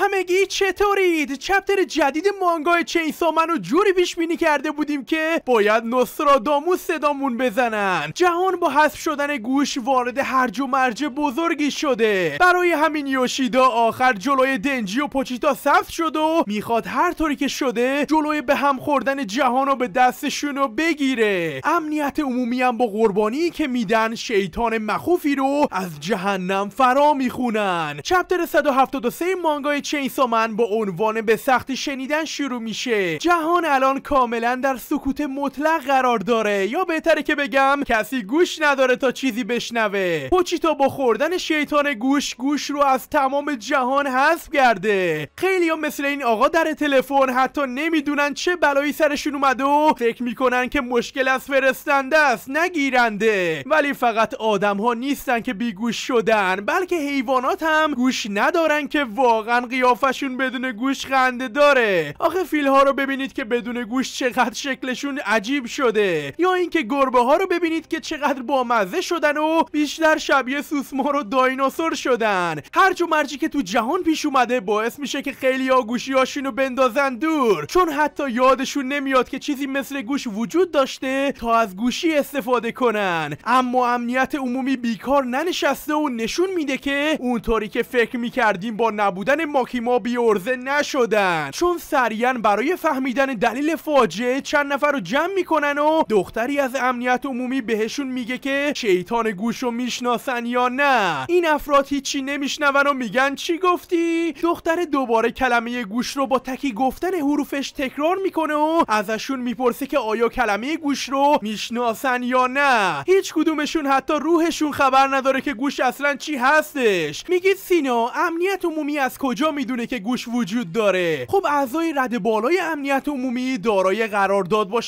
همگی چطورید چپتر جدید مانگای چینسا منو جوری پیش بینی کرده بودیم که باید نوستراداموس صدامون بزنن جهان با حذف شدن گوش وارد هرج و مرج بزرگی شده برای همین یوشیدا آخر جلوی دنجی و پوچیتا صف شد و میخواد هر طوری که شده جلوی به هم خوردن جهان رو به دستشونو بگیره امنیت عمومی هم با قربانی که میدن شیطان مخوفی رو از جهنم فرا میخونن چپتر 173 مانگای چینسو من با عنوان به سختی شنیدن شروع میشه جهان الان کاملا در سکوت مطلق قرار داره یا بهتره که بگم کسی گوش نداره تا چیزی بشنوه پوچیتا با خوردن شیطان گوش گوش رو از تمام جهان حذف کرده خیلی ها مثل این آقا در تلفن حتی نمیدونن چه بلایی سرشون اومده و فکر میکنن که مشکل از فرستنده است نگیرنده ولی فقط آدم ها نیستن که بیگوش شدن بلکه حیوانات هم گوش ندارن که واقعا قیافشون بدون گوش خنده داره آخه فیل ها رو ببینید که بدون گوش چقدر شکلشون عجیب شده یا اینکه گربه ها رو ببینید که چقدر بامزه شدن و بیشتر شبیه سوسمار و دایناسور شدن هر و مرجی که تو جهان پیش اومده باعث میشه که خیلی ها گوشی هاشونو بندازن دور چون حتی یادشون نمیاد که چیزی مثل گوش وجود داشته تا از گوشی استفاده کنن اما امنیت عمومی بیکار ننشسته و نشون میده که اونطوری که فکر میکردیم با نبودن هاکیما بیارزه نشدن چون سریعا برای فهمیدن دلیل فاجعه چند نفر رو جمع میکنن و دختری از امنیت عمومی بهشون میگه که شیطان گوش رو میشناسن یا نه این افراد هیچی نمیشنون و میگن چی گفتی دختر دوباره کلمه گوش رو با تکی گفتن حروفش تکرار میکنه و ازشون میپرسه که آیا کلمه گوش رو میشناسن یا نه هیچ کدومشون حتی روحشون خبر نداره که گوش اصلا چی هستش میگید سینا امنیت عمومی از کجا میدونه که گوش وجود داره خب اعضای رد بالای امنیت عمومی دارای قرارداد با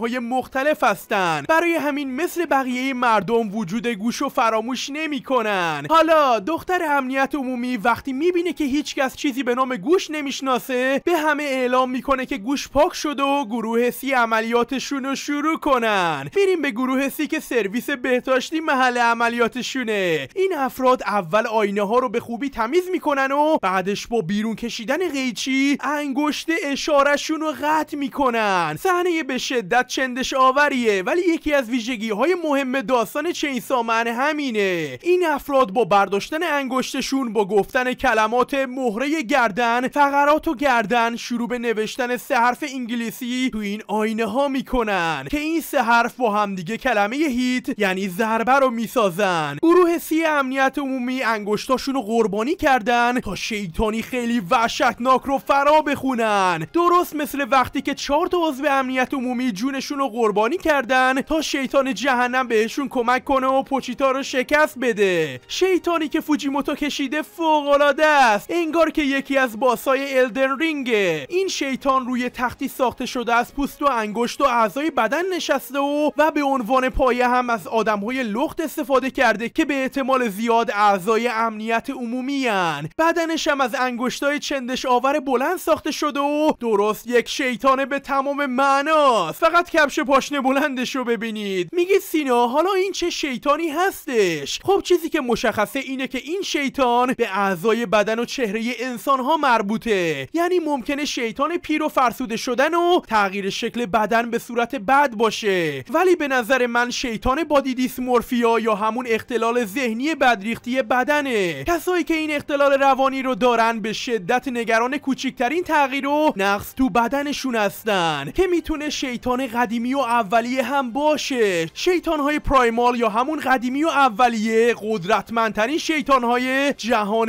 های مختلف هستند برای همین مثل بقیه مردم وجود گوش و فراموش نمیکنن حالا دختر امنیت عمومی وقتی میبینه که هیچکس چیزی به نام گوش نمیشناسه به همه اعلام میکنه که گوش پاک شده و گروه سی عملیاتشون رو شروع کنن میریم به گروه سی که سرویس بهداشتی محل عملیاتشونه این افراد اول آینه ها رو به خوبی تمیز میکنن و بعدش با بیرون کشیدن قیچی انگشت اشارهشون رو قطع میکنن صحنه به شدت چندش آوریه ولی یکی از ویژگی های مهم داستان چینسامن همینه این افراد با برداشتن انگشتشون با گفتن کلمات مهره گردن فقرات و گردن شروع به نوشتن سه حرف انگلیسی تو این آینه ها میکنن که این سه حرف با همدیگه کلمه هیت یعنی ضربه رو میسازن گروه سی امنیت عمومی انگشتاشون رو قربانی کردن تا شیطان خیلی وحشتناک رو فرا بخونن درست مثل وقتی که چهار تا عضو امنیت عمومی جونشون رو قربانی کردن تا شیطان جهنم بهشون کمک کنه و پوچیتا رو شکست بده شیطانی که فوجیموتو کشیده فوق العاده است انگار که یکی از باسای الدن رینگه این شیطان روی تختی ساخته شده از پوست و انگشت و اعضای بدن نشسته و و به عنوان پایه هم از آدمهای لخت استفاده کرده که به احتمال زیاد اعضای امنیت عمومی هن. بدنش هم از انگشتای چندش آور بلند ساخته شده و درست یک شیطانه به تمام معناست فقط کفش پاشنه بلندش رو ببینید میگه سینا حالا این چه شیطانی هستش خب چیزی که مشخصه اینه که این شیطان به اعضای بدن و چهره انسان ها مربوطه یعنی ممکنه شیطان پیر و فرسوده شدن و تغییر شکل بدن به صورت بد باشه ولی به نظر من شیطان بادی دیسمورفیا یا همون اختلال ذهنی بدریختی بدنه کسایی که این اختلال روانی رو دارن به شدت نگران کوچکترین تغییر و نقص تو بدنشون هستن که میتونه شیطان قدیمی و اولیه هم باشه شیطان های پرایمال یا همون قدیمی و اولیه قدرتمندترین شیطان های جهان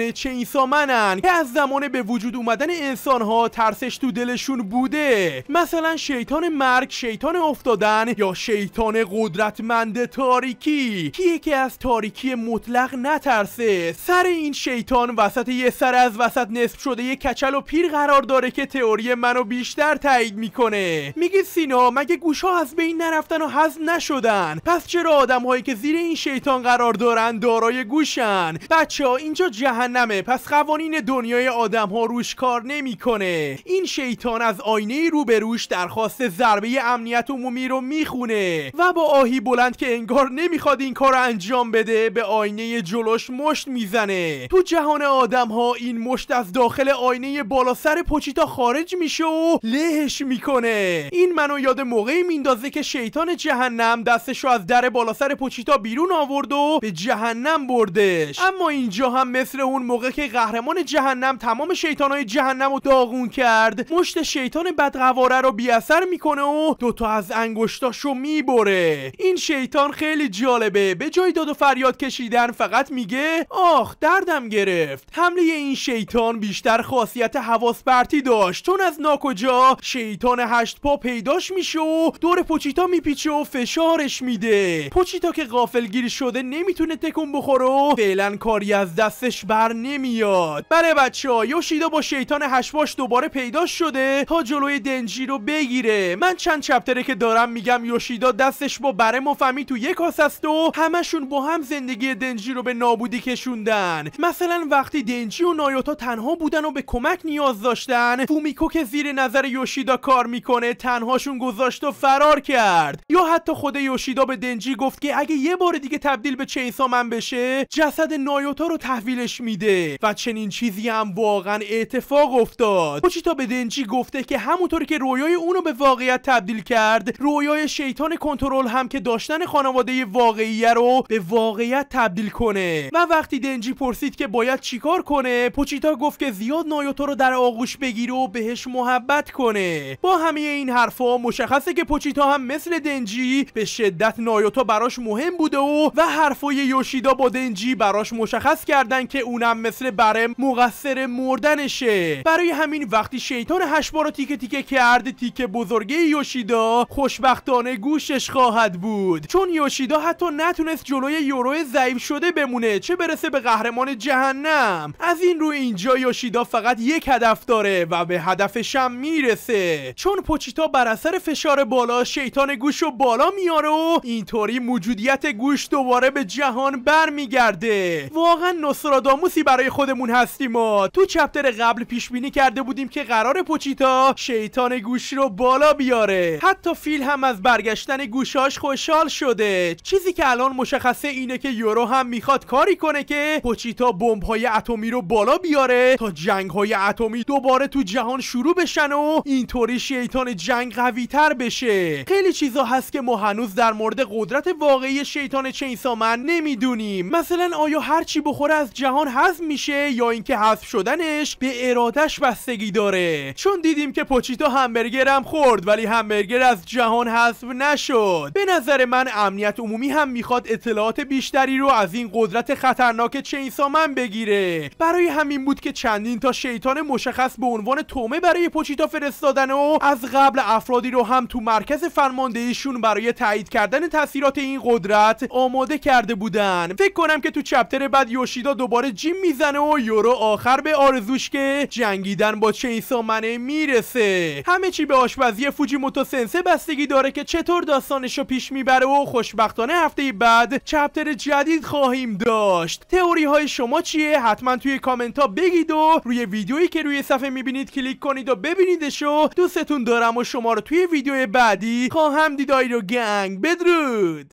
منن که از زمان به وجود اومدن انسان ها ترسش تو دلشون بوده مثلا شیطان مرگ شیطان افتادن یا شیطان قدرتمند تاریکی که یکی از تاریکی مطلق نترسه سر این شیطان وسط یه سر از وسط وسط نصف شده یه کچل و پیر قرار داره که تئوری منو بیشتر تایید میکنه میگه سینا مگه گوشها از بین نرفتن و حذف نشدن پس چرا آدمهایی که زیر این شیطان قرار دارن دارای گوشن بچه ها اینجا جهنمه پس قوانین دنیای آدم ها روش کار نمیکنه این شیطان از آینه روبروش درخواست ضربه امنیت عمومی رو میخونه و با آهی بلند که انگار نمیخواد این کار انجام بده به آینه جلوش مشت میزنه تو جهان آدم ها این مشت از داخل آینه بالا سر پوچیتا خارج میشه و لهش میکنه این منو یاد موقعی میندازه که شیطان جهنم دستشو از در بالا سر پوچیتا بیرون آورد و به جهنم بردش اما اینجا هم مثل اون موقع که قهرمان جهنم تمام شیطانهای جهنم رو داغون کرد مشت شیطان بدقواره رو بیاثر میکنه و دوتا از انگشتاشو میبره این شیطان خیلی جالبه به جای داد و فریاد کشیدن فقط میگه آخ دردم گرفت حمله این شیطان شیطان بیشتر خاصیت حواس پرتی داشت چون از ناکجا شیطان هشت پا پیداش میشه و دور پوچیتا میپیچه و فشارش میده پوچیتا که غافلگیر شده نمیتونه تکون بخوره و فعلا کاری از دستش بر نمیاد بله بچه ها یوشیدا با شیطان هشت دوباره پیدا شده تا جلوی دنجی رو بگیره من چند چپتره که دارم میگم یوشیدا دستش با بره مفهمی تو یک است و همشون با هم زندگی دنجی رو به نابودی کشوندن مثلا وقتی دنجی و نایوتا تنها بودن و به کمک نیاز داشتن فومیکو که زیر نظر یوشیدا کار میکنه تنهاشون گذاشت و فرار کرد یا حتی خود یوشیدا به دنجی گفت که اگه یه بار دیگه تبدیل به چینسا من بشه جسد نایوتا رو تحویلش میده و چنین چیزی هم واقعا اتفاق افتاد کوچیتا به دنجی گفته که همونطور که رویای اونو به واقعیت تبدیل کرد رویای شیطان کنترل هم که داشتن خانواده واقعی رو به واقعیت تبدیل کنه و وقتی دنجی پرسید که باید چیکار کنه پوچیتا تا گفت که زیاد نایوتو رو در آغوش بگیره و بهش محبت کنه با همه این حرفا مشخصه که پوچیتا هم مثل دنجی به شدت نایوتو براش مهم بوده و و حرفای یوشیدا با دنجی براش مشخص کردن که اونم مثل برم مقصر مردنشه برای همین وقتی شیطان هشبا رو تیکه تیکه کرد تیکه بزرگه یوشیدا خوشبختانه گوشش خواهد بود چون یوشیدا حتی نتونست جلوی یورو ضعیف شده بمونه چه برسه به قهرمان جهنم از این رو این اینجا یوشیدا فقط یک هدف داره و به هدفش هم میرسه چون پوچیتا بر اثر فشار بالا شیطان گوش رو بالا میاره و اینطوری موجودیت گوش دوباره به جهان برمیگرده واقعا نوستراداموسی برای خودمون هستیم و تو چپتر قبل پیش بینی کرده بودیم که قرار پوچیتا شیطان گوش رو بالا بیاره حتی فیل هم از برگشتن گوشاش خوشحال شده چیزی که الان مشخصه اینه که یورو هم میخواد کاری کنه که پوچیتا های اتمی رو بالا بیاره تا جنگ های اتمی دوباره تو جهان شروع بشن و اینطوری شیطان جنگ قوی تر بشه خیلی چیزا هست که ما هنوز در مورد قدرت واقعی شیطان چینسامن نمیدونیم مثلا آیا هرچی بخوره از جهان حذف میشه یا اینکه حذف شدنش به ارادش بستگی داره چون دیدیم که پوچیتو همبرگر هم خورد ولی همبرگر از جهان حذف نشد به نظر من امنیت عمومی هم میخواد اطلاعات بیشتری رو از این قدرت خطرناک چینسامن بگیره برای همین که چندین تا شیطان مشخص به عنوان تومه برای پوچیتا فرستادن و از قبل افرادی رو هم تو مرکز فرماندهیشون برای تایید کردن تاثیرات این قدرت آماده کرده بودن فکر کنم که تو چپتر بعد یوشیدا دوباره جیم میزنه و یورو آخر به آرزوش که جنگیدن با منه میرسه همه چی به آشپزی فوجی سنسه بستگی داره که چطور داستانش رو پیش میبره و خوشبختانه هفته بعد چپتر جدید خواهیم داشت تئوری های شما چیه حتما توی کامنت ها بگید و روی ویدیویی که روی صفحه میبینید کلیک کنید و ببینیدشو دوستتون دارم و شما رو توی ویدیو بعدی خواهم دیدایی رو گنگ بدرود